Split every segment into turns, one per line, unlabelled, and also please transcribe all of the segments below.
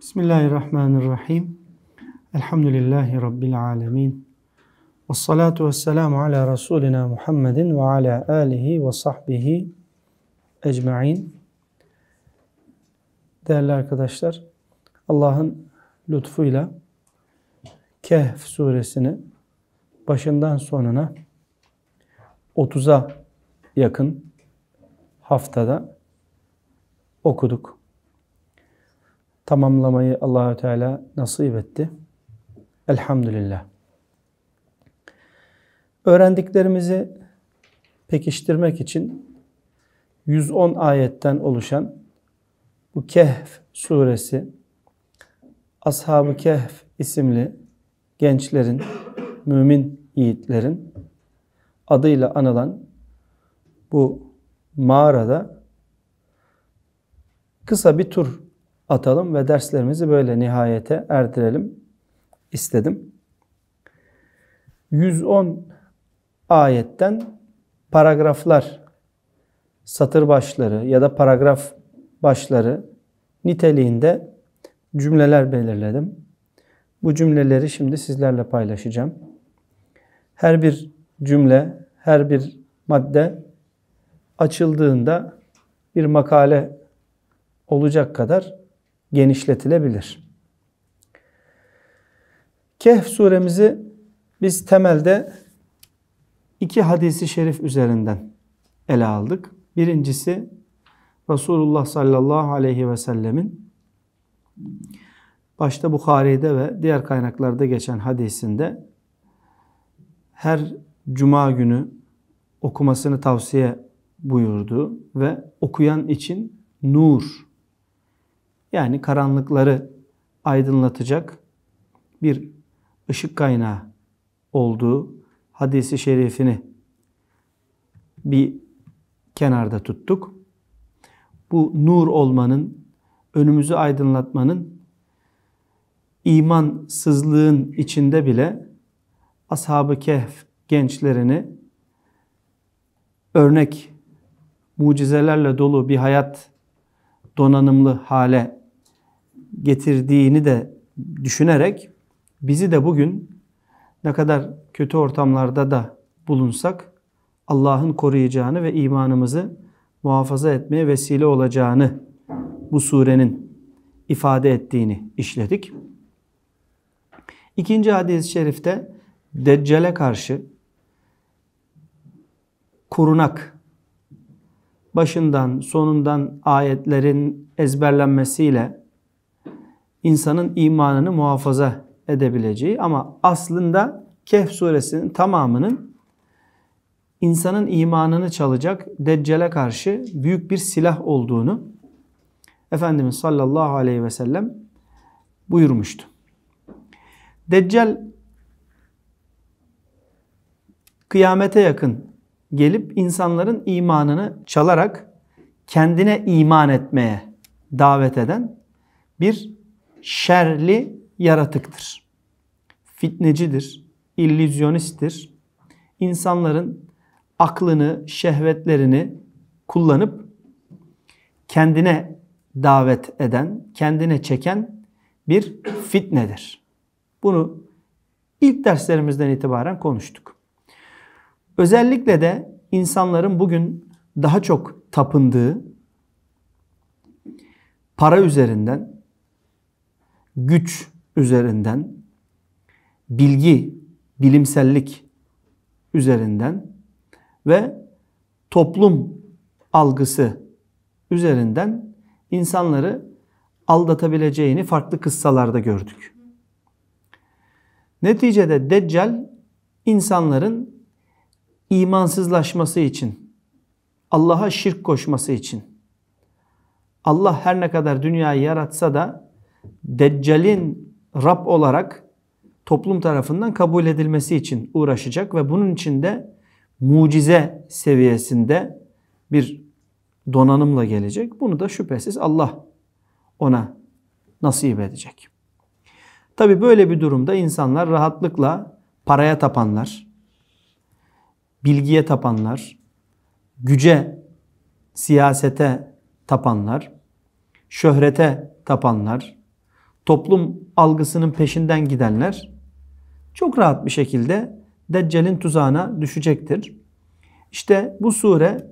Bismillahirrahmanirrahim. Elhamdülillahi Rabbil alemin. Ve salatu ve selamu ala Resulina Muhammedin ve ala alihi ve sahbihi ecma'in. Değerli arkadaşlar, Allah'ın lütfuyla Kehf suresini başından sonuna 30'a yakın haftada okuduk tamamlamayı Allahü Teala nasip etti. Elhamdülillah. Öğrendiklerimizi pekiştirmek için 110 ayetten oluşan bu Kehf suresi Ashab-ı Kehf isimli gençlerin, mümin yiğitlerin adıyla anılan bu mağarada kısa bir tur atalım ve derslerimizi böyle nihayete erdirelim istedim. 110 ayetten paragraflar, satır başları ya da paragraf başları niteliğinde cümleler belirledim. Bu cümleleri şimdi sizlerle paylaşacağım. Her bir cümle, her bir madde açıldığında bir makale olacak kadar genişletilebilir. Kehf suremizi biz temelde iki hadisi şerif üzerinden ele aldık. Birincisi Resulullah sallallahu aleyhi ve sellemin başta Bukhari'de ve diğer kaynaklarda geçen hadisinde her cuma günü okumasını tavsiye buyurdu ve okuyan için nur yani karanlıkları aydınlatacak bir ışık kaynağı olduğu hadisi şerifini bir kenarda tuttuk. Bu nur olmanın, önümüzü aydınlatmanın imansızlığın içinde bile Ashab-ı Kehf gençlerini örnek mucizelerle dolu bir hayat donanımlı hale getirdiğini de düşünerek bizi de bugün ne kadar kötü ortamlarda da bulunsak Allah'ın koruyacağını ve imanımızı muhafaza etmeye vesile olacağını bu surenin ifade ettiğini işledik. İkinci hadis-i şerifte Deccale karşı korunak başından sonundan ayetlerin ezberlenmesiyle insanın imanını muhafaza edebileceği ama aslında Kehf suresinin tamamının insanın imanını çalacak Deccale karşı büyük bir silah olduğunu Efendimiz sallallahu aleyhi ve sellem buyurmuştu. Deccal kıyamete yakın gelip insanların imanını çalarak kendine iman etmeye davet eden bir şerli yaratıktır. Fitnecidir, illüzyonisttir. İnsanların aklını, şehvetlerini kullanıp kendine davet eden, kendine çeken bir fitnedir. Bunu ilk derslerimizden itibaren konuştuk. Özellikle de insanların bugün daha çok tapındığı para üzerinden, güç üzerinden, bilgi, bilimsellik üzerinden ve toplum algısı üzerinden insanları aldatabileceğini farklı kıssalarda gördük. Neticede Deccal insanların imansızlaşması için, Allah'a şirk koşması için, Allah her ne kadar dünyayı yaratsa da Deccal'in Rab olarak toplum tarafından kabul edilmesi için uğraşacak ve bunun için de mucize seviyesinde bir donanımla gelecek. Bunu da şüphesiz Allah ona nasip edecek. Tabi böyle bir durumda insanlar rahatlıkla paraya tapanlar, bilgiye tapanlar, güce, siyasete tapanlar, şöhrete tapanlar, toplum algısının peşinden gidenler çok rahat bir şekilde Deccal'in tuzağına düşecektir. İşte bu sure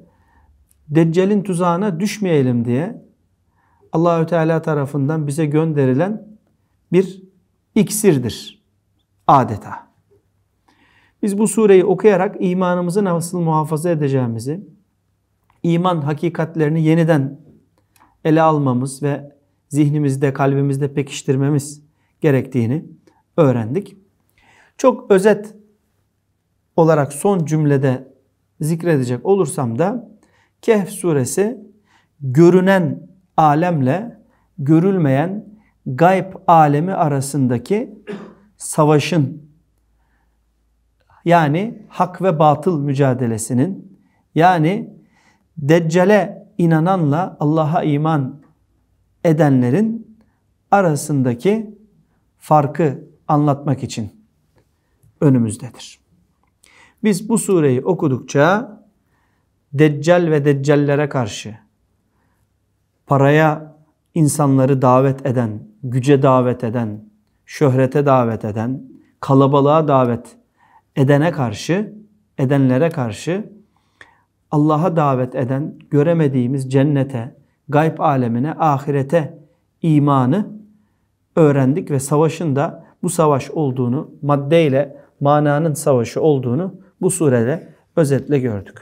Deccal'in tuzağına düşmeyelim diye Allahü Teala tarafından bize gönderilen bir iksirdir adeta. Biz bu sureyi okuyarak imanımızı nasıl muhafaza edeceğimizi, iman hakikatlerini yeniden ele almamız ve zihnimizde, kalbimizde pekiştirmemiz gerektiğini öğrendik. Çok özet olarak son cümlede zikredecek olursam da Kehf suresi görünen alemle görülmeyen gayb alemi arasındaki savaşın yani hak ve batıl mücadelesinin yani Deccale inananla Allah'a iman edenlerin arasındaki farkı anlatmak için önümüzdedir. Biz bu sureyi okudukça deccal ve deccallere karşı paraya insanları davet eden, güce davet eden, şöhrete davet eden, kalabalığa davet edene karşı, edenlere karşı Allah'a davet eden, göremediğimiz cennete, gayb alemine, ahirete imanı öğrendik ve savaşın da bu savaş olduğunu, maddeyle mananın savaşı olduğunu bu surede özetle gördük.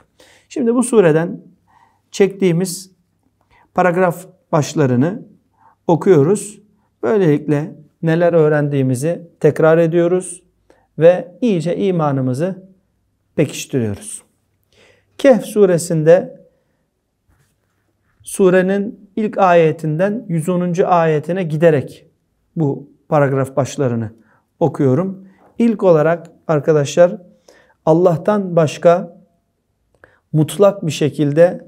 Şimdi bu sureden çektiğimiz paragraf başlarını okuyoruz. Böylelikle neler öğrendiğimizi tekrar ediyoruz ve iyice imanımızı pekiştiriyoruz. Kehf suresinde surenin ilk ayetinden 110. ayetine giderek bu paragraf başlarını okuyorum. İlk olarak arkadaşlar Allah'tan başka mutlak bir şekilde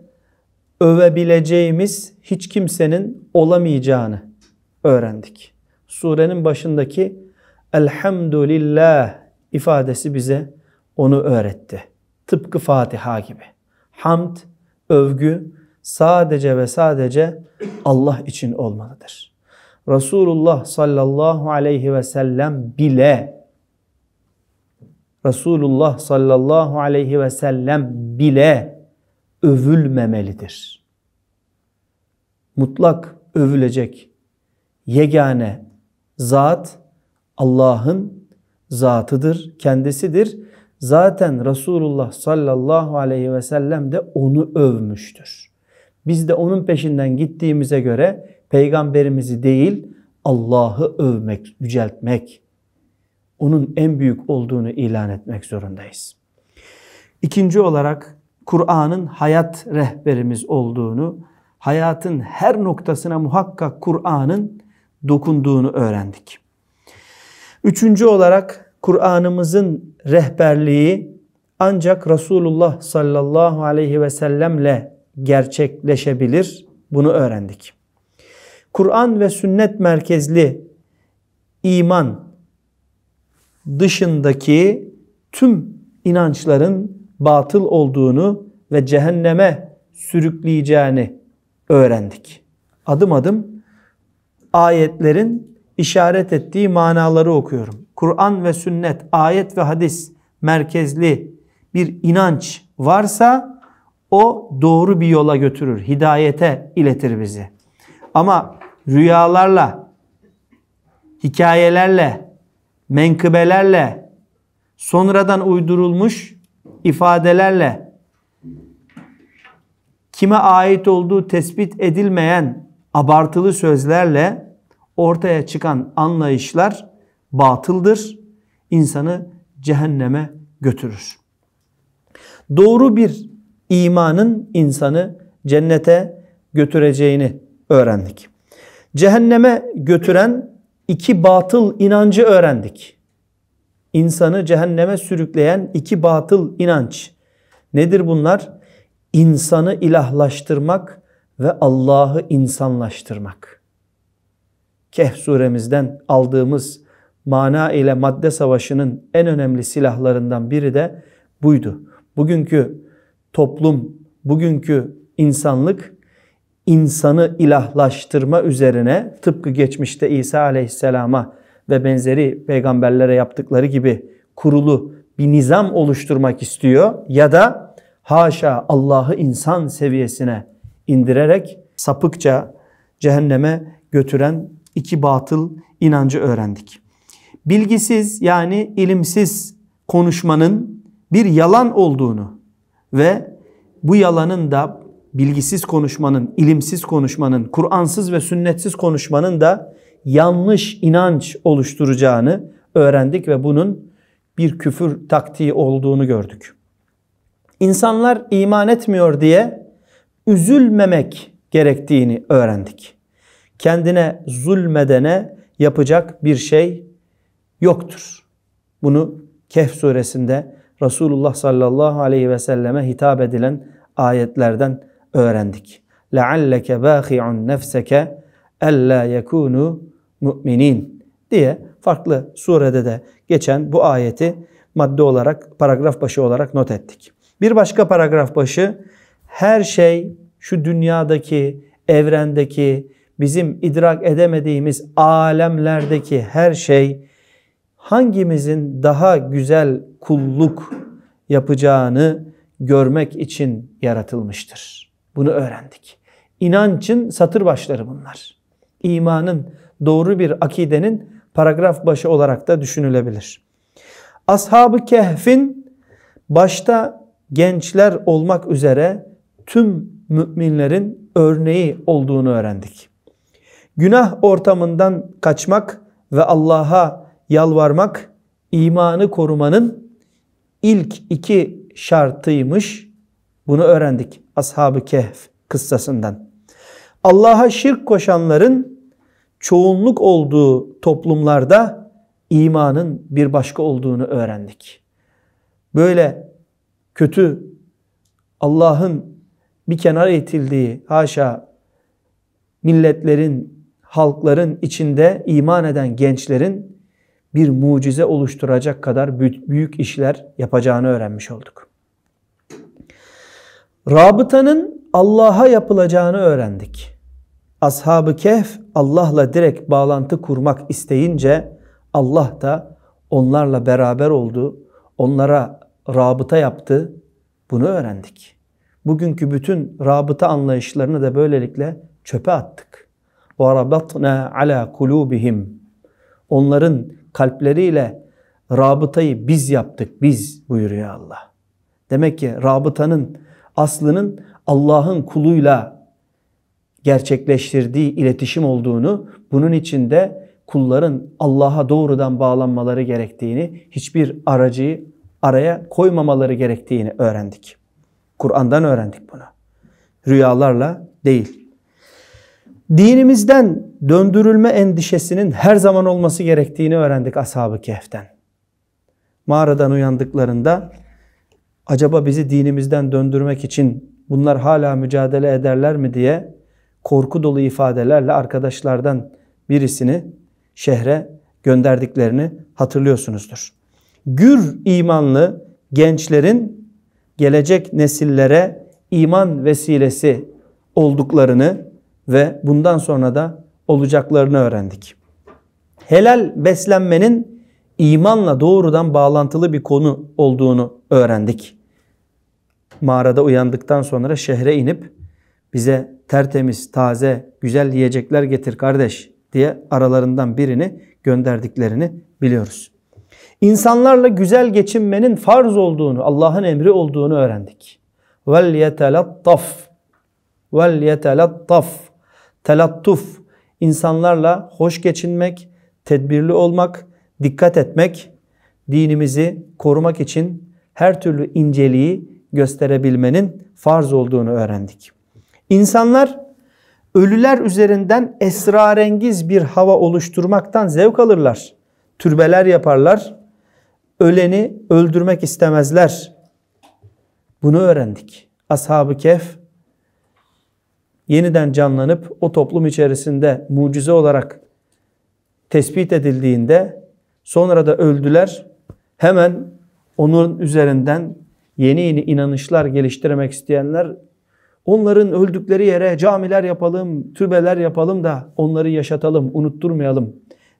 övebileceğimiz hiç kimsenin olamayacağını öğrendik. Surenin başındaki elhamdülillah ifadesi bize onu öğretti. Tıpkı Fatiha gibi. Hamd, övgü sadece ve sadece Allah için olmalıdır. Resulullah sallallahu aleyhi ve sellem bile Resulullah sallallahu aleyhi ve sellem bile övülmemelidir. Mutlak övülecek yegane zat Allah'ın zatıdır, kendisidir. Zaten Resulullah sallallahu aleyhi ve sellem de onu övmüştür. Biz de onun peşinden gittiğimize göre peygamberimizi değil Allah'ı övmek, yüceltmek, onun en büyük olduğunu ilan etmek zorundayız. İkinci olarak Kur'an'ın hayat rehberimiz olduğunu, hayatın her noktasına muhakkak Kur'an'ın dokunduğunu öğrendik. Üçüncü olarak Kur'an'ımızın rehberliği ancak Resulullah sallallahu aleyhi ve sellemle gerçekleşebilir. Bunu öğrendik. Kur'an ve sünnet merkezli iman dışındaki tüm inançların batıl olduğunu ve cehenneme sürükleyeceğini öğrendik. Adım adım ayetlerin işaret ettiği manaları okuyorum. Kur'an ve sünnet, ayet ve hadis merkezli bir inanç varsa o doğru bir yola götürür, hidayete iletir bizi. Ama rüyalarla, hikayelerle, menkıbelerle, sonradan uydurulmuş ifadelerle kime ait olduğu tespit edilmeyen abartılı sözlerle ortaya çıkan anlayışlar batıldır. İnsanı cehenneme götürür. Doğru bir imanın insanı cennete götüreceğini öğrendik. Cehenneme götüren iki batıl inancı öğrendik. İnsanı cehenneme sürükleyen iki batıl inanç. Nedir bunlar? İnsanı ilahlaştırmak ve Allah'ı insanlaştırmak. Kehf suremizden aldığımız mana ile madde savaşının en önemli silahlarından biri de buydu. Bugünkü toplum, bugünkü insanlık insanı ilahlaştırma üzerine tıpkı geçmişte İsa aleyhisselama ve benzeri peygamberlere yaptıkları gibi kurulu bir nizam oluşturmak istiyor ya da haşa Allah'ı insan seviyesine indirerek sapıkça cehenneme götüren iki batıl inancı öğrendik. Bilgisiz yani ilimsiz konuşmanın bir yalan olduğunu ve bu yalanın da bilgisiz konuşmanın, ilimsiz konuşmanın, Kur'ansız ve sünnetsiz konuşmanın da yanlış inanç oluşturacağını öğrendik ve bunun bir küfür taktiği olduğunu gördük. İnsanlar iman etmiyor diye üzülmemek gerektiğini öğrendik. Kendine zulmedene yapacak bir şey yoktur. Bunu Kehf suresinde Resulullah sallallahu aleyhi ve selleme hitap edilen ayetlerden öğrendik. لَعَلَّكَ بَاخِعُنْ نَفْسَكَ اَلَّا يَكُونُوا müminin diye farklı surede de geçen bu ayeti madde olarak, paragraf başı olarak not ettik. Bir başka paragraf başı her şey şu dünyadaki, evrendeki, bizim idrak edemediğimiz alemlerdeki her şey hangimizin daha güzel kulluk yapacağını görmek için yaratılmıştır. Bunu öğrendik. İnancın satır başları bunlar. İmanın, doğru bir akidenin paragraf başı olarak da düşünülebilir. Ashab-ı Kehf'in başta gençler olmak üzere tüm müminlerin örneği olduğunu öğrendik. Günah ortamından kaçmak ve Allah'a yalvarmak imanı korumanın ilk iki şartıymış. Bunu öğrendik Ashab-ı Kehf kıssasından. Allah'a şirk koşanların çoğunluk olduğu toplumlarda imanın bir başka olduğunu öğrendik. Böyle kötü Allah'ın bir kenara itildiği haşa milletlerin, halkların içinde iman eden gençlerin bir mucize oluşturacak kadar büyük işler yapacağını öğrenmiş olduk. Rabıtanın Allah'a yapılacağını öğrendik. Ashab-ı Kehf Allah'la direkt bağlantı kurmak isteyince Allah da onlarla beraber oldu. Onlara rabıta yaptı. Bunu öğrendik. Bugünkü bütün rabıta anlayışlarını da böylelikle çöpe attık. وَرَبَطْنَا ala kulubihim. Onların kalpleriyle rabıtayı biz yaptık, biz buyuruyor Allah. Demek ki rabıtanın aslının Allah'ın kuluyla gerçekleştirdiği iletişim olduğunu, bunun içinde kulların Allah'a doğrudan bağlanmaları gerektiğini, hiçbir aracı araya koymamaları gerektiğini öğrendik. Kur'an'dan öğrendik bunu. Rüyalarla değil dinimizden döndürülme endişesinin her zaman olması gerektiğini öğrendik Ashab-ı Kehf'ten. Mağaradan uyandıklarında acaba bizi dinimizden döndürmek için bunlar hala mücadele ederler mi diye korku dolu ifadelerle arkadaşlardan birisini şehre gönderdiklerini hatırlıyorsunuzdur. Gür imanlı gençlerin gelecek nesillere iman vesilesi olduklarını ve bundan sonra da olacaklarını öğrendik. Helal beslenmenin imanla doğrudan bağlantılı bir konu olduğunu öğrendik. Mağarada uyandıktan sonra şehre inip bize tertemiz, taze, güzel yiyecekler getir kardeş diye aralarından birini gönderdiklerini biliyoruz. İnsanlarla güzel geçinmenin farz olduğunu, Allah'ın emri olduğunu öğrendik. Vel yetelattaf. Vel yetelattaf telattuf, insanlarla hoş geçinmek, tedbirli olmak, dikkat etmek, dinimizi korumak için her türlü inceliği gösterebilmenin farz olduğunu öğrendik. İnsanlar ölüler üzerinden esrarengiz bir hava oluşturmaktan zevk alırlar. Türbeler yaparlar. Öleni öldürmek istemezler. Bunu öğrendik. Ashab-ı Kehf yeniden canlanıp o toplum içerisinde mucize olarak tespit edildiğinde sonra da öldüler. Hemen onun üzerinden yeni yeni inanışlar geliştirmek isteyenler onların öldükleri yere camiler yapalım, türbeler yapalım da onları yaşatalım, unutturmayalım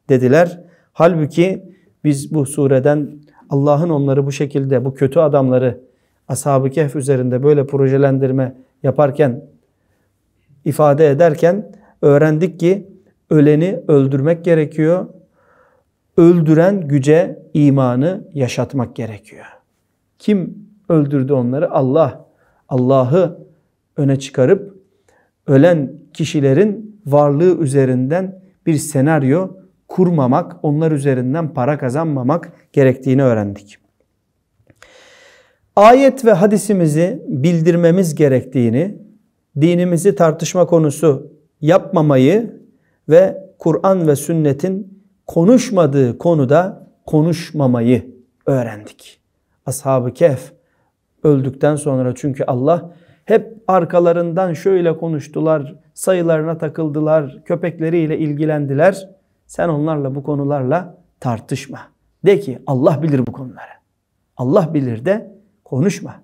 dediler. Halbuki biz bu sureden Allah'ın onları bu şekilde bu kötü adamları Ashab-ı Kehf üzerinde böyle projelendirme yaparken ifade ederken öğrendik ki öleni öldürmek gerekiyor. Öldüren güce imanı yaşatmak gerekiyor. Kim öldürdü onları? Allah. Allah'ı öne çıkarıp ölen kişilerin varlığı üzerinden bir senaryo kurmamak, onlar üzerinden para kazanmamak gerektiğini öğrendik. Ayet ve hadisimizi bildirmemiz gerektiğini dinimizi tartışma konusu yapmamayı ve Kur'an ve sünnetin konuşmadığı konuda konuşmamayı öğrendik. Ashab-ı Kehf öldükten sonra çünkü Allah hep arkalarından şöyle konuştular, sayılarına takıldılar, köpekleriyle ilgilendiler. Sen onlarla bu konularla tartışma. De ki Allah bilir bu konuları. Allah bilir de konuşma.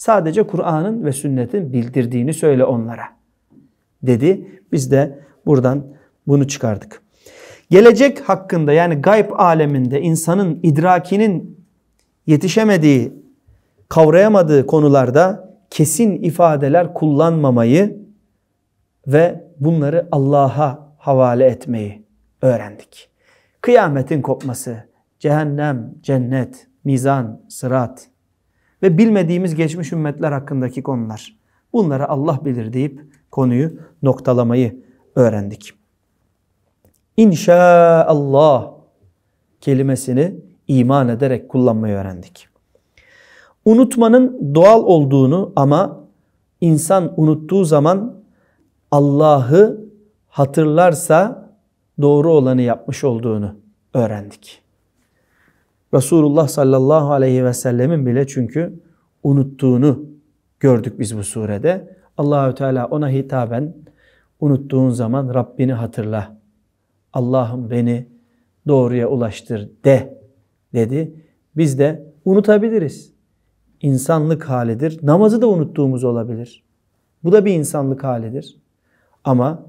Sadece Kur'an'ın ve sünnetin bildirdiğini söyle onlara dedi. Biz de buradan bunu çıkardık. Gelecek hakkında yani gayb aleminde insanın idrakinin yetişemediği, kavrayamadığı konularda kesin ifadeler kullanmamayı ve bunları Allah'a havale etmeyi öğrendik. Kıyametin kopması, cehennem, cennet, mizan, sırat, ve bilmediğimiz geçmiş ümmetler hakkındaki konular. Bunları Allah bilir deyip konuyu noktalamayı öğrendik. İnşaallah kelimesini iman ederek kullanmayı öğrendik. Unutmanın doğal olduğunu ama insan unuttuğu zaman Allah'ı hatırlarsa doğru olanı yapmış olduğunu öğrendik. Resulullah sallallahu aleyhi ve sellemin bile çünkü unuttuğunu gördük biz bu surede. Allahü Teala ona hitaben unuttuğun zaman Rabbini hatırla. Allah'ım beni doğruya ulaştır de dedi. Biz de unutabiliriz. İnsanlık halidir. Namazı da unuttuğumuz olabilir. Bu da bir insanlık halidir. Ama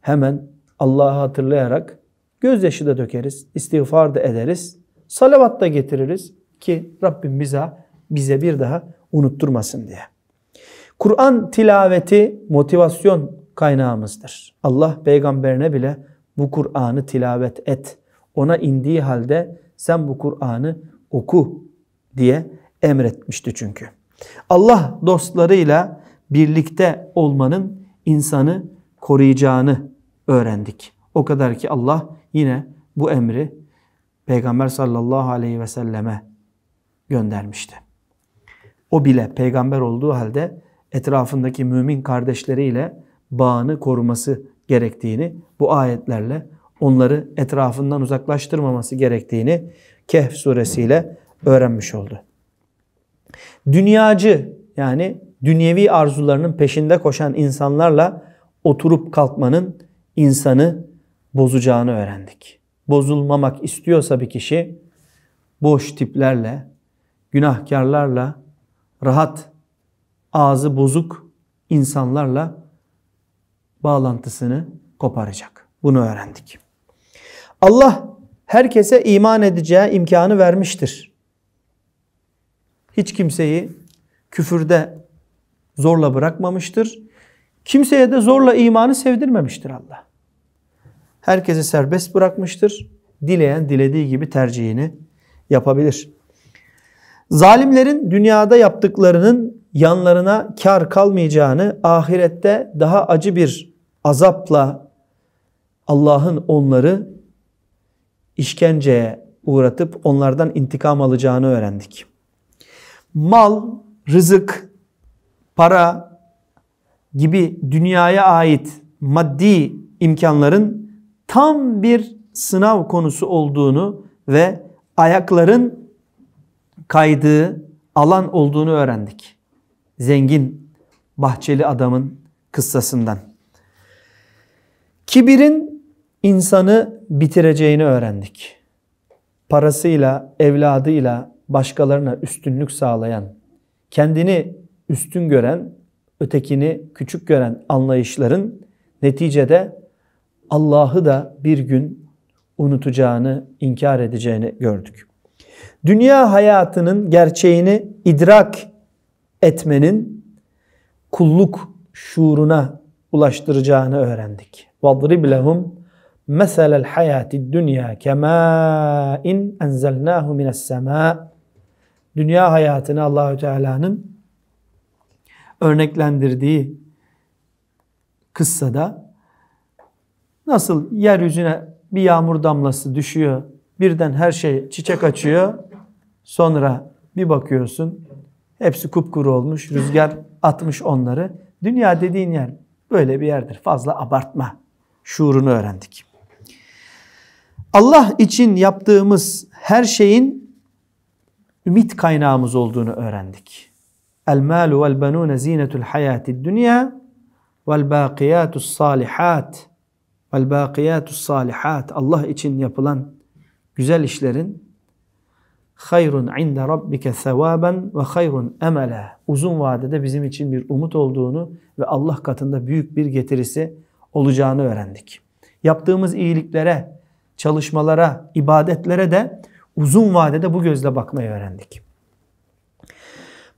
hemen Allah'ı hatırlayarak gözyaşı da dökeriz, istiğfar da ederiz. Salavat da getiririz ki Rabbim bize, bize bir daha unutturmasın diye. Kur'an tilaveti motivasyon kaynağımızdır. Allah peygamberine bile bu Kur'an'ı tilavet et. Ona indiği halde sen bu Kur'an'ı oku diye emretmişti çünkü. Allah dostlarıyla birlikte olmanın insanı koruyacağını öğrendik. O kadar ki Allah yine bu emri Peygamber sallallahu aleyhi ve selleme göndermişti. O bile peygamber olduğu halde etrafındaki mümin kardeşleriyle bağını koruması gerektiğini bu ayetlerle onları etrafından uzaklaştırmaması gerektiğini Kehf suresiyle öğrenmiş oldu. Dünyacı yani dünyevi arzularının peşinde koşan insanlarla oturup kalkmanın insanı bozacağını öğrendik bozulmamak istiyorsa bir kişi boş tiplerle, günahkarlarla, rahat, ağzı bozuk insanlarla bağlantısını koparacak. Bunu öğrendik. Allah herkese iman edeceği imkanı vermiştir. Hiç kimseyi küfürde zorla bırakmamıştır. Kimseye de zorla imanı sevdirmemiştir Allah herkesi serbest bırakmıştır. Dileyen dilediği gibi tercihini yapabilir. Zalimlerin dünyada yaptıklarının yanlarına kar kalmayacağını, ahirette daha acı bir azapla Allah'ın onları işkenceye uğratıp onlardan intikam alacağını öğrendik. Mal, rızık, para gibi dünyaya ait maddi imkanların tam bir sınav konusu olduğunu ve ayakların kaydığı alan olduğunu öğrendik. Zengin bahçeli adamın kıssasından. Kibirin insanı bitireceğini öğrendik. Parasıyla, evladıyla başkalarına üstünlük sağlayan, kendini üstün gören, ötekini küçük gören anlayışların neticede Allah'ı da bir gün unutacağını, inkar edeceğini gördük. Dünya hayatının gerçeğini idrak etmenin kulluk şuuruna ulaştıracağını öğrendik. وَضْرِبْ لَهُمْ مَثَلَ الْحَيَاتِ الدُّنْيَا كَمَاءٍ اَنْزَلْنَاهُ مِنَ السَّمَاءِ Dünya hayatını Allahü Teala'nın örneklendirdiği kıssada Nasıl yeryüzüne bir yağmur damlası düşüyor, birden her şey çiçek açıyor. Sonra bir bakıyorsun hepsi kupkuru olmuş, rüzgar atmış onları. Dünya dediğin yer böyle bir yerdir. Fazla abartma şuurunu öğrendik. Allah için yaptığımız her şeyin ümit kaynağımız olduğunu öğrendik. El malu vel benune zinetul hayatid dünya vel bakiyatus salihat Vel bâkiyatus salihat Allah için yapılan güzel işlerin hayrun inde rabbike sevaben ve hayrun emele. Uzun vadede bizim için bir umut olduğunu ve Allah katında büyük bir getirisi olacağını öğrendik. Yaptığımız iyiliklere, çalışmalara, ibadetlere de uzun vadede bu gözle bakmayı öğrendik.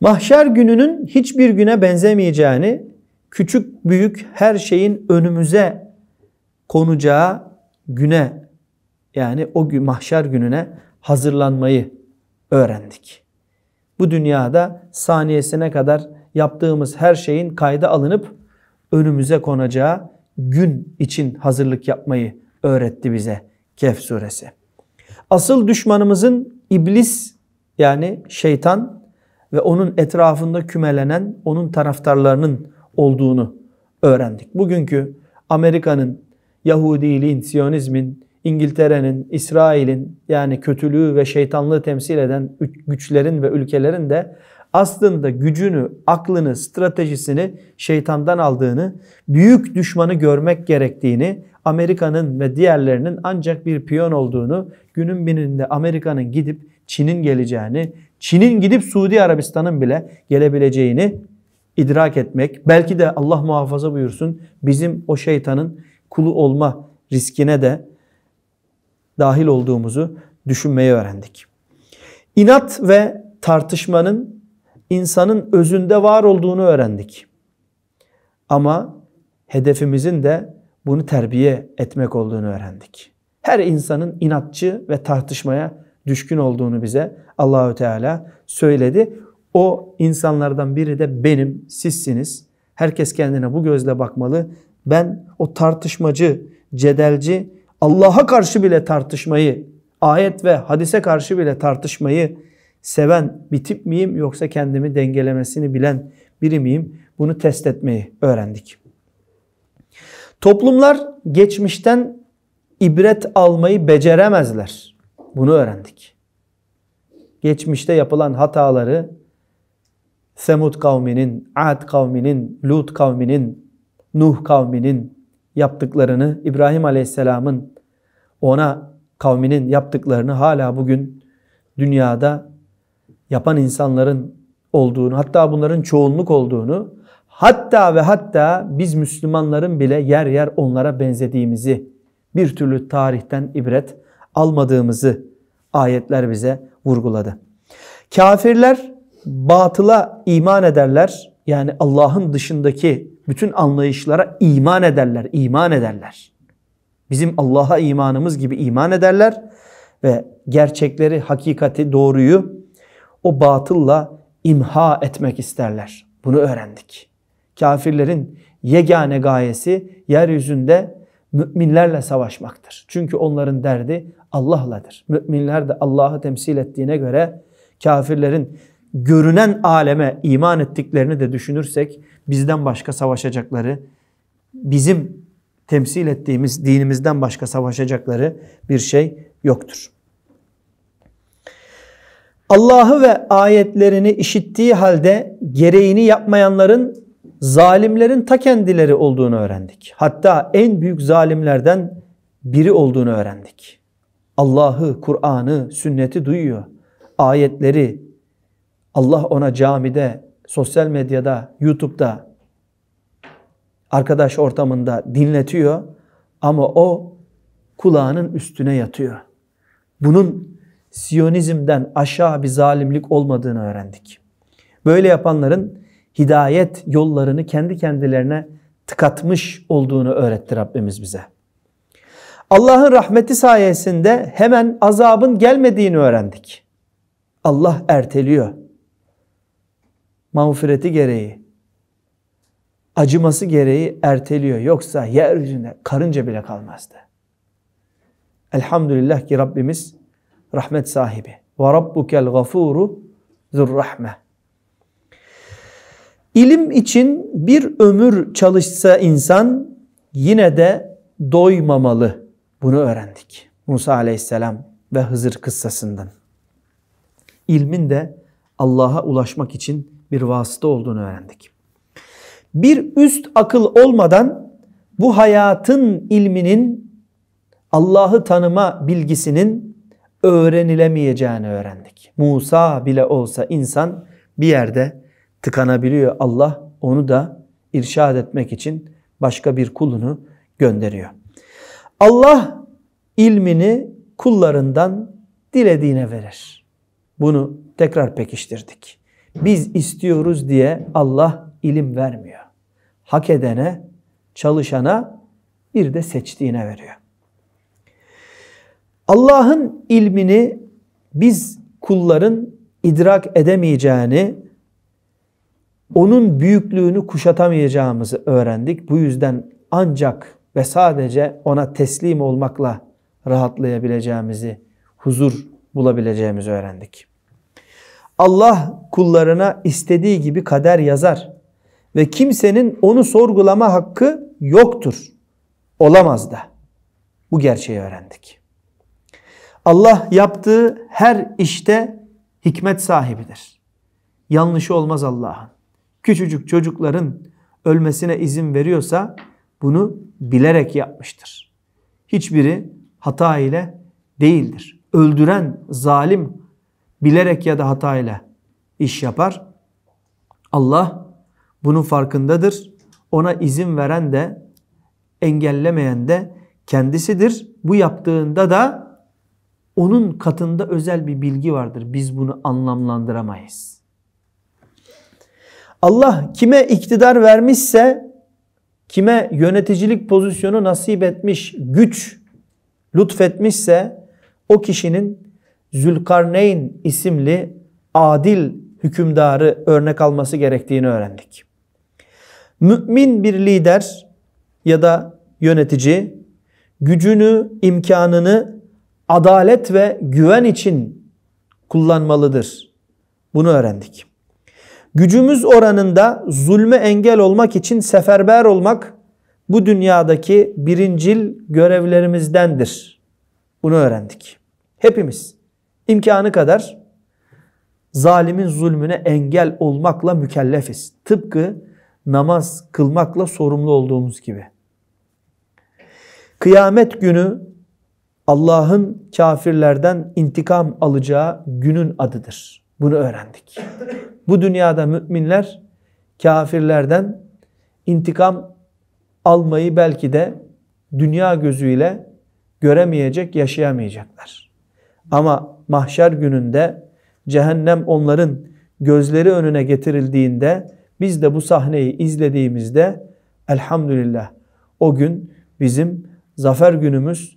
Mahşer gününün hiçbir güne benzemeyeceğini, küçük büyük her şeyin önümüze konacağı güne yani o gün, mahşer gününe hazırlanmayı öğrendik. Bu dünyada saniyesine kadar yaptığımız her şeyin kayda alınıp önümüze konacağı gün için hazırlık yapmayı öğretti bize Kehf suresi. Asıl düşmanımızın iblis yani şeytan ve onun etrafında kümelenen onun taraftarlarının olduğunu öğrendik. Bugünkü Amerika'nın Yahudiliğin, Siyonizmin, İngiltere'nin, İsrail'in yani kötülüğü ve şeytanlığı temsil eden güçlerin ve ülkelerin de aslında gücünü, aklını, stratejisini şeytandan aldığını, büyük düşmanı görmek gerektiğini, Amerika'nın ve diğerlerinin ancak bir piyon olduğunu, günün birinde Amerika'nın gidip Çin'in geleceğini, Çin'in gidip Suudi Arabistan'ın bile gelebileceğini idrak etmek, belki de Allah muhafaza buyursun bizim o şeytanın kulu olma riskine de dahil olduğumuzu düşünmeyi öğrendik. İnat ve tartışmanın insanın özünde var olduğunu öğrendik. Ama hedefimizin de bunu terbiye etmek olduğunu öğrendik. Her insanın inatçı ve tartışmaya düşkün olduğunu bize Allahü Teala söyledi. O insanlardan biri de benim, sizsiniz. Herkes kendine bu gözle bakmalı ben o tartışmacı, cedelci, Allah'a karşı bile tartışmayı, ayet ve hadise karşı bile tartışmayı seven bir tip miyim yoksa kendimi dengelemesini bilen biri miyim? Bunu test etmeyi öğrendik. Toplumlar geçmişten ibret almayı beceremezler. Bunu öğrendik. Geçmişte yapılan hataları Semud kavminin, Ad kavminin, Lut kavminin, Nuh kavminin yaptıklarını, İbrahim Aleyhisselam'ın ona kavminin yaptıklarını hala bugün dünyada yapan insanların olduğunu, hatta bunların çoğunluk olduğunu, hatta ve hatta biz Müslümanların bile yer yer onlara benzediğimizi, bir türlü tarihten ibret almadığımızı ayetler bize vurguladı. Kafirler batıla iman ederler. Yani Allah'ın dışındaki bütün anlayışlara iman ederler, iman ederler. Bizim Allah'a imanımız gibi iman ederler ve gerçekleri, hakikati, doğruyu o batılla imha etmek isterler. Bunu öğrendik. Kafirlerin yegane gayesi yeryüzünde müminlerle savaşmaktır. Çünkü onların derdi Allah'ladır. Müminler de Allah'ı temsil ettiğine göre kafirlerin görünen aleme iman ettiklerini de düşünürsek bizden başka savaşacakları, bizim temsil ettiğimiz dinimizden başka savaşacakları bir şey yoktur. Allah'ı ve ayetlerini işittiği halde gereğini yapmayanların zalimlerin ta kendileri olduğunu öğrendik. Hatta en büyük zalimlerden biri olduğunu öğrendik. Allah'ı, Kur'an'ı, sünneti duyuyor. Ayetleri Allah ona camide, sosyal medyada, YouTube'da arkadaş ortamında dinletiyor ama o kulağının üstüne yatıyor. Bunun Siyonizmden aşağı bir zalimlik olmadığını öğrendik. Böyle yapanların hidayet yollarını kendi kendilerine tıkatmış olduğunu öğretti Rabbimiz bize. Allah'ın rahmeti sayesinde hemen azabın gelmediğini öğrendik. Allah erteliyor mağfireti gereği, acıması gereği erteliyor. Yoksa yeryüzünde karınca bile kalmazdı. Elhamdülillah ki Rabbimiz rahmet sahibi. Ve rabbukel gafuru zurrahme. İlim için bir ömür çalışsa insan yine de doymamalı. Bunu öğrendik. Musa aleyhisselam ve Hızır kıssasından. İlmin de Allah'a ulaşmak için bir vasıta olduğunu öğrendik. Bir üst akıl olmadan bu hayatın ilminin Allah'ı tanıma bilgisinin öğrenilemeyeceğini öğrendik. Musa bile olsa insan bir yerde tıkanabiliyor. Allah onu da irşad etmek için başka bir kulunu gönderiyor. Allah ilmini kullarından dilediğine verir. Bunu tekrar pekiştirdik biz istiyoruz diye Allah ilim vermiyor. Hak edene, çalışana bir de seçtiğine veriyor. Allah'ın ilmini biz kulların idrak edemeyeceğini, onun büyüklüğünü kuşatamayacağımızı öğrendik. Bu yüzden ancak ve sadece ona teslim olmakla rahatlayabileceğimizi, huzur bulabileceğimizi öğrendik. Allah kullarına istediği gibi kader yazar ve kimsenin onu sorgulama hakkı yoktur. Olamaz da. Bu gerçeği öğrendik. Allah yaptığı her işte hikmet sahibidir. Yanlışı olmaz Allah'ın. Küçücük çocukların ölmesine izin veriyorsa bunu bilerek yapmıştır. Hiçbiri hata ile değildir. Öldüren zalim bilerek ya da hata ile iş yapar. Allah bunun farkındadır. Ona izin veren de engellemeyen de kendisidir. Bu yaptığında da onun katında özel bir bilgi vardır. Biz bunu anlamlandıramayız. Allah kime iktidar vermişse, kime yöneticilik pozisyonu nasip etmiş, güç lütfetmişse o kişinin Zülkarneyn isimli adil hükümdarı örnek alması gerektiğini öğrendik. Mümin bir lider ya da yönetici gücünü, imkanını adalet ve güven için kullanmalıdır. Bunu öğrendik. Gücümüz oranında zulme engel olmak için seferber olmak bu dünyadaki birincil görevlerimizdendir. Bunu öğrendik. Hepimiz. İmkanı kadar zalimin zulmüne engel olmakla mükellefiz. Tıpkı namaz kılmakla sorumlu olduğumuz gibi. Kıyamet günü Allah'ın kafirlerden intikam alacağı günün adıdır. Bunu öğrendik. Bu dünyada müminler kafirlerden intikam almayı belki de dünya gözüyle göremeyecek, yaşayamayacaklar. Ama mahşer gününde cehennem onların gözleri önüne getirildiğinde biz de bu sahneyi izlediğimizde elhamdülillah o gün bizim zafer günümüz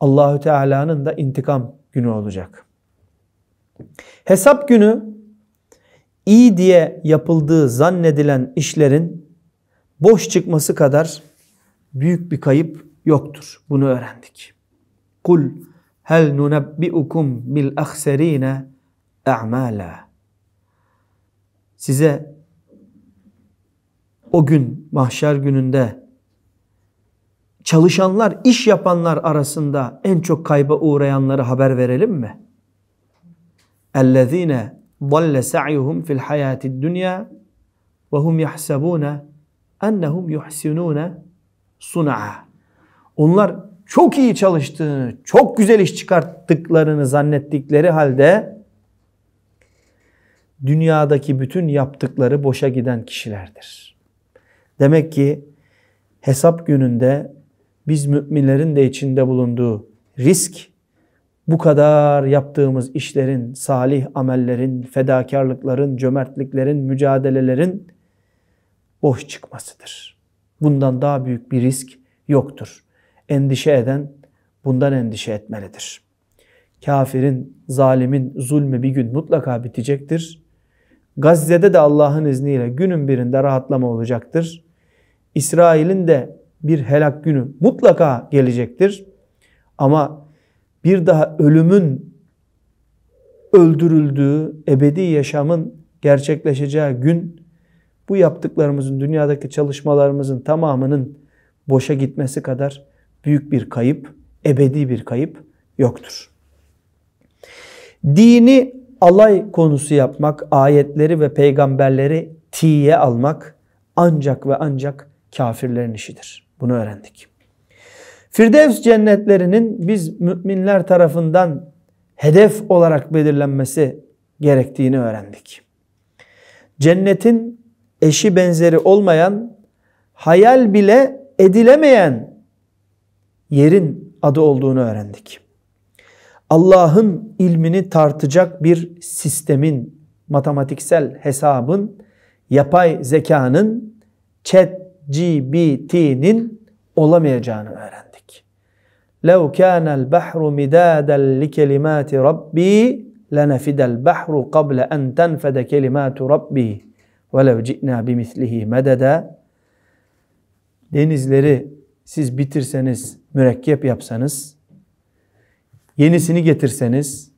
Allahü Teala'nın da intikam günü olacak. Hesap günü iyi diye yapıldığı zannedilen işlerin boş çıkması kadar büyük bir kayıp yoktur. Bunu öğrendik. Kul Hel nunebbiukum bil ahserine a'mala. Size o gün mahşer gününde çalışanlar, iş yapanlar arasında en çok kayba uğrayanları haber verelim mi? اَلَّذ۪ينَ ضَلَّ سَعْيُهُمْ فِي الْحَيَاةِ الدُّنْيَا وَهُمْ يَحْسَبُونَ اَنَّهُمْ يُحْسِنُونَ صُنَعًا Onlar çok iyi çalıştığını, çok güzel iş çıkarttıklarını zannettikleri halde dünyadaki bütün yaptıkları boşa giden kişilerdir. Demek ki hesap gününde biz müminlerin de içinde bulunduğu risk bu kadar yaptığımız işlerin, salih amellerin, fedakarlıkların, cömertliklerin, mücadelelerin boş çıkmasıdır. Bundan daha büyük bir risk yoktur endişe eden bundan endişe etmelidir. Kafirin, zalimin zulmü bir gün mutlaka bitecektir. Gazze'de de Allah'ın izniyle günün birinde rahatlama olacaktır. İsrail'in de bir helak günü mutlaka gelecektir. Ama bir daha ölümün öldürüldüğü, ebedi yaşamın gerçekleşeceği gün bu yaptıklarımızın, dünyadaki çalışmalarımızın tamamının boşa gitmesi kadar büyük bir kayıp, ebedi bir kayıp yoktur. Dini alay konusu yapmak, ayetleri ve peygamberleri tiye almak ancak ve ancak kafirlerin işidir. Bunu öğrendik. Firdevs cennetlerinin biz müminler tarafından hedef olarak belirlenmesi gerektiğini öğrendik. Cennetin eşi benzeri olmayan, hayal bile edilemeyen yerin adı olduğunu öğrendik. Allah'ın ilmini tartacak bir sistemin, matematiksel hesabın, yapay zekanın, chat GBT'nin olamayacağını öğrendik. لَوْ كَانَ الْبَحْرُ مِدَادًا لِكَلِمَاتِ رَبِّي لَنَفِدَ الْبَحْرُ قَبْلَ أَنْ تَنْفَدَ كَلِمَاتُ رَبِّي وَلَوْ جِئْنَا بِمِثْلِهِ مَدَدًا Denizleri siz bitirseniz, mürekkep yapsanız, yenisini getirseniz,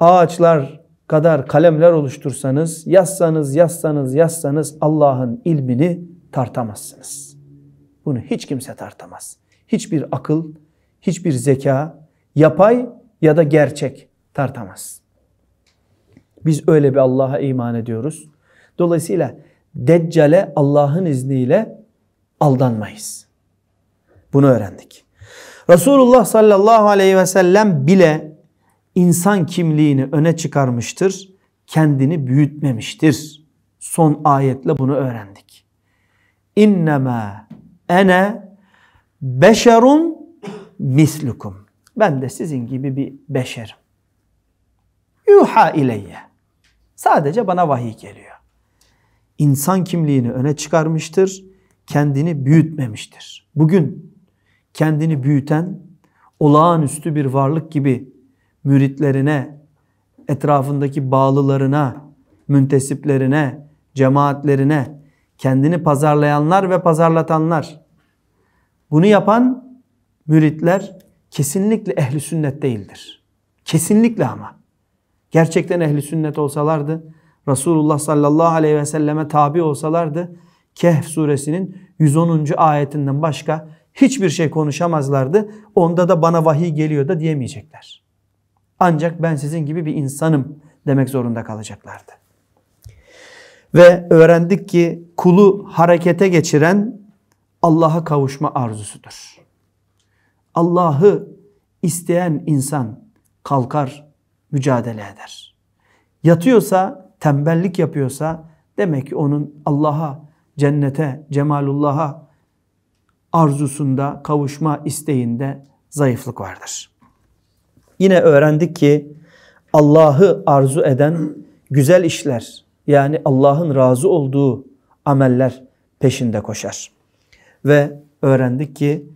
ağaçlar kadar kalemler oluştursanız, yazsanız, yazsanız, yazsanız Allah'ın ilmini tartamazsınız. Bunu hiç kimse tartamaz. Hiçbir akıl, hiçbir zeka, yapay ya da gerçek tartamaz. Biz öyle bir Allah'a iman ediyoruz. Dolayısıyla Deccale Allah'ın izniyle aldanmayız. Bunu öğrendik. Resulullah sallallahu aleyhi ve sellem bile insan kimliğini öne çıkarmıştır. Kendini büyütmemiştir. Son ayetle bunu öğrendik. İnnemâ ene beşerun mislukum. Ben de sizin gibi bir beşerim. Yuha ileyye. Sadece bana vahiy geliyor. İnsan kimliğini öne çıkarmıştır. Kendini büyütmemiştir. Bugün kendini büyüten olağanüstü bir varlık gibi müritlerine, etrafındaki bağlılarına, müntesiplerine, cemaatlerine, kendini pazarlayanlar ve pazarlatanlar. Bunu yapan müritler kesinlikle ehli sünnet değildir. Kesinlikle ama. Gerçekten ehli sünnet olsalardı, Resulullah sallallahu aleyhi ve selleme tabi olsalardı, Kehf suresinin 110. ayetinden başka hiçbir şey konuşamazlardı. Onda da bana vahiy geliyor da diyemeyecekler. Ancak ben sizin gibi bir insanım demek zorunda kalacaklardı. Ve öğrendik ki kulu harekete geçiren Allah'a kavuşma arzusudur. Allah'ı isteyen insan kalkar, mücadele eder. Yatıyorsa, tembellik yapıyorsa demek ki onun Allah'a, cennete, cemalullah'a, arzusunda, kavuşma isteğinde zayıflık vardır. Yine öğrendik ki Allah'ı arzu eden güzel işler yani Allah'ın razı olduğu ameller peşinde koşar. Ve öğrendik ki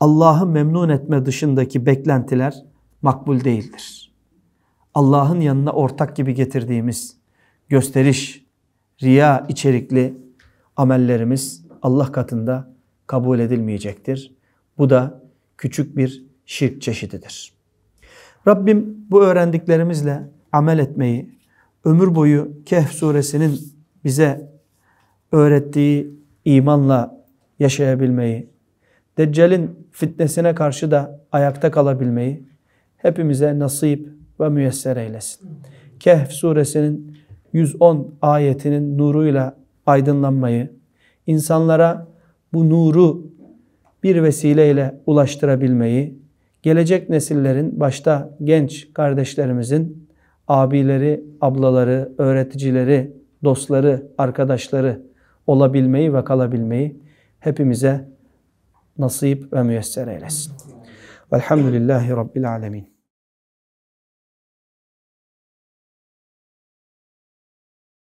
Allah'ı memnun etme dışındaki beklentiler makbul değildir. Allah'ın yanına ortak gibi getirdiğimiz gösteriş, riya içerikli amellerimiz Allah katında kabul edilmeyecektir. Bu da küçük bir şirk çeşididir. Rabbim bu öğrendiklerimizle amel etmeyi, ömür boyu Kehf suresinin bize öğrettiği imanla yaşayabilmeyi, Deccal'in fitnesine karşı da ayakta kalabilmeyi hepimize nasip ve müyesser eylesin. Kehf suresinin 110 ayetinin nuruyla aydınlanmayı, insanlara bu nuru bir vesileyle ulaştırabilmeyi, gelecek nesillerin başta genç kardeşlerimizin abileri, ablaları, öğreticileri, dostları, arkadaşları olabilmeyi ve kalabilmeyi hepimize nasip ve müyesser eylesin. Velhamdülillahi Rabbil Alemin.